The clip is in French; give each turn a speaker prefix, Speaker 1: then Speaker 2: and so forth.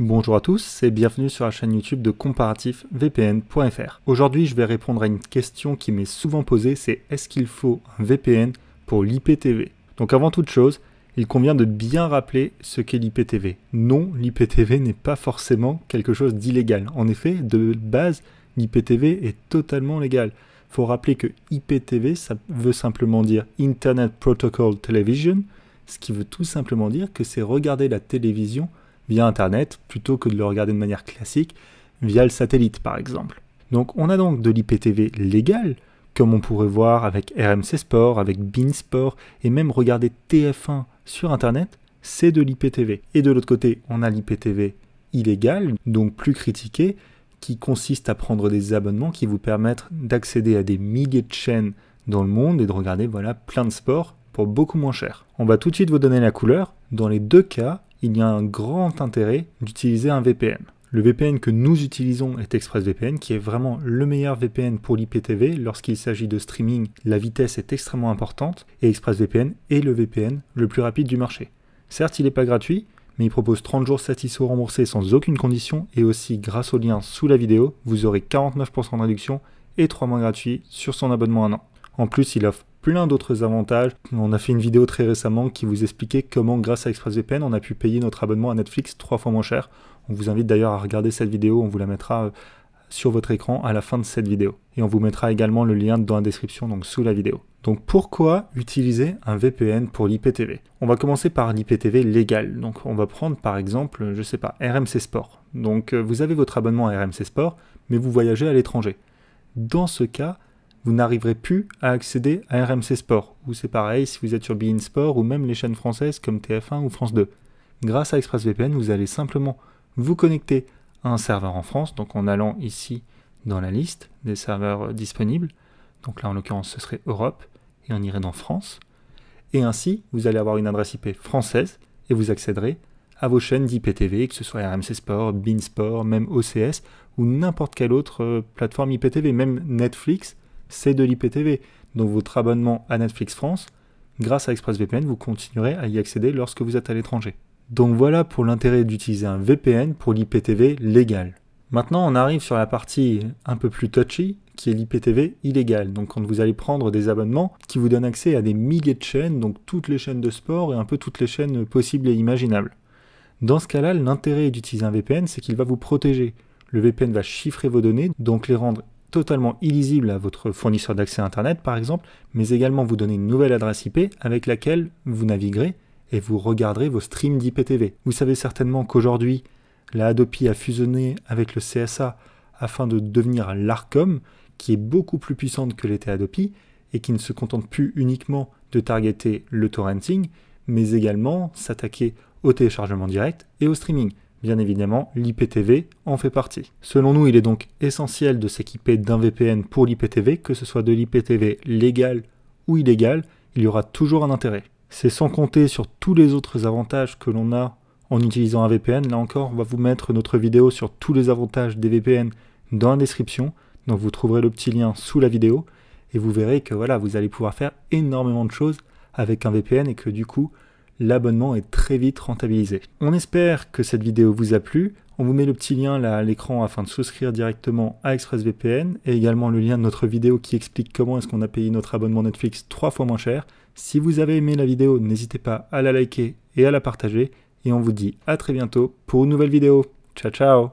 Speaker 1: Bonjour à tous et bienvenue sur la chaîne YouTube de comparatifvpn.fr. Aujourd'hui, je vais répondre à une question qui m'est souvent posée, c'est est-ce qu'il faut un VPN pour l'IPTV Donc avant toute chose, il convient de bien rappeler ce qu'est l'IPTV. Non, l'IPTV n'est pas forcément quelque chose d'illégal. En effet, de base, l'IPTV est totalement légal. Il Faut rappeler que IPTV, ça veut simplement dire Internet Protocol Television, ce qui veut tout simplement dire que c'est regarder la télévision via Internet plutôt que de le regarder de manière classique via le satellite par exemple. Donc on a donc de l'IPTV légal, comme on pourrait voir avec RMC Sport, avec Bein Sport et même regarder TF1 sur Internet, c'est de l'IPTV. Et de l'autre côté, on a l'IPTV illégal, donc plus critiqué, qui consiste à prendre des abonnements qui vous permettent d'accéder à des milliers de chaînes dans le monde et de regarder voilà plein de sports pour beaucoup moins cher. On va tout de suite vous donner la couleur. Dans les deux cas, il y a un grand intérêt d'utiliser un VPN. Le VPN que nous utilisons est ExpressVPN, qui est vraiment le meilleur VPN pour l'IPTV. Lorsqu'il s'agit de streaming, la vitesse est extrêmement importante et ExpressVPN est le VPN le plus rapide du marché. Certes, il n'est pas gratuit, mais il propose 30 jours ou remboursés sans aucune condition et aussi grâce au lien sous la vidéo, vous aurez 49% de réduction et 3 mois gratuits sur son abonnement à un an. En plus, il offre plein d'autres avantages. On a fait une vidéo très récemment qui vous expliquait comment, grâce à ExpressVPN, on a pu payer notre abonnement à Netflix trois fois moins cher. On vous invite d'ailleurs à regarder cette vidéo, on vous la mettra euh, sur votre écran à la fin de cette vidéo. Et on vous mettra également le lien dans la description, donc sous la vidéo. Donc pourquoi utiliser un VPN pour l'IPTV On va commencer par l'IPTV légal. Donc on va prendre par exemple, je sais pas, RMC Sport. Donc euh, vous avez votre abonnement à RMC Sport, mais vous voyagez à l'étranger. Dans ce cas, vous n'arriverez plus à accéder à RMC Sport, ou c'est pareil si vous êtes sur Bein Sport ou même les chaînes françaises comme TF1 ou France 2. Grâce à ExpressVPN, vous allez simplement vous connecter à un serveur en France, donc en allant ici dans la liste des serveurs euh, disponibles, donc là en l'occurrence ce serait Europe, et on irait dans France, et ainsi vous allez avoir une adresse IP française, et vous accéderez à vos chaînes d'IPTV, que ce soit RMC Sport, Bein Sport, même OCS, ou n'importe quelle autre euh, plateforme IPTV, même Netflix, c'est de l'IPTV. Donc votre abonnement à Netflix France, grâce à ExpressVPN, vous continuerez à y accéder lorsque vous êtes à l'étranger. Donc voilà pour l'intérêt d'utiliser un VPN pour l'IPTV légal. Maintenant, on arrive sur la partie un peu plus touchy, qui est l'IPTV illégal. Donc quand vous allez prendre des abonnements qui vous donnent accès à des milliers de chaînes, donc toutes les chaînes de sport et un peu toutes les chaînes possibles et imaginables. Dans ce cas-là, l'intérêt d'utiliser un VPN, c'est qu'il va vous protéger. Le VPN va chiffrer vos données, donc les rendre totalement illisible à votre fournisseur d'accès Internet par exemple, mais également vous donner une nouvelle adresse IP avec laquelle vous naviguerez et vous regarderez vos streams d'IPTV. Vous savez certainement qu'aujourd'hui, la Adopi a fusionné avec le CSA afin de devenir l'ARCOM, qui est beaucoup plus puissante que l'était Adopi et qui ne se contente plus uniquement de targeter le torrenting, mais également s'attaquer au téléchargement direct et au streaming. Bien évidemment, l'IPTV en fait partie. Selon nous, il est donc essentiel de s'équiper d'un VPN pour l'IPTV, que ce soit de l'IPTV légal ou illégal, il y aura toujours un intérêt. C'est sans compter sur tous les autres avantages que l'on a en utilisant un VPN. Là encore, on va vous mettre notre vidéo sur tous les avantages des VPN dans la description. Donc vous trouverez le petit lien sous la vidéo et vous verrez que voilà, vous allez pouvoir faire énormément de choses avec un VPN et que du coup, l'abonnement est très vite rentabilisé. On espère que cette vidéo vous a plu. On vous met le petit lien là à l'écran afin de souscrire directement à ExpressVPN et également le lien de notre vidéo qui explique comment est-ce qu'on a payé notre abonnement Netflix trois fois moins cher. Si vous avez aimé la vidéo, n'hésitez pas à la liker et à la partager et on vous dit à très bientôt pour une nouvelle vidéo. Ciao ciao